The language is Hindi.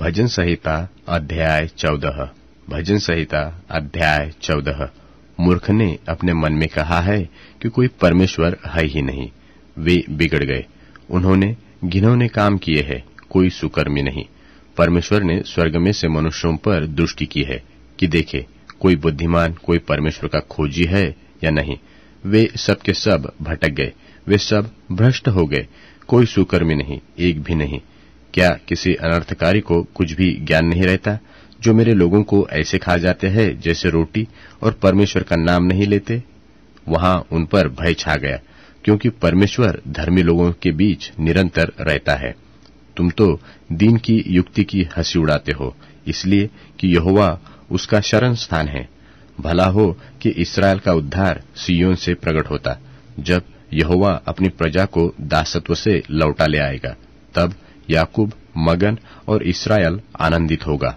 भजन संहिता अध्याय चौदह भजन संहिता अध्याय चौदह मूर्ख ने अपने मन में कहा है कि कोई परमेश्वर है ही नहीं वे बिगड़ गए उन्होंने घिनौने काम किए हैं कोई सुकर्मी नहीं परमेश्वर ने स्वर्ग में से मनुष्यों पर दृष्टि की है कि देखे कोई बुद्धिमान कोई परमेश्वर का खोजी है या नहीं वे सबके सब भटक गए वे सब भ्रष्ट हो गए कोई सुकर्मी नहीं एक भी नहीं क्या किसी अनर्थकारी को कुछ भी ज्ञान नहीं रहता जो मेरे लोगों को ऐसे खा जाते हैं जैसे रोटी और परमेश्वर का नाम नहीं लेते वहां उन पर भय छा गया क्योंकि परमेश्वर धर्मी लोगों के बीच निरंतर रहता है तुम तो दीन की युक्ति की हंसी उड़ाते हो इसलिए कि यहोवा उसका शरण स्थान है भला हो कि इसराइल का उद्धार सीयोन से प्रकट होता जब यहोवा अपनी प्रजा को दासत्व से लौटा ले आएगा तब याकूब मगन और इसराइल आनंदित होगा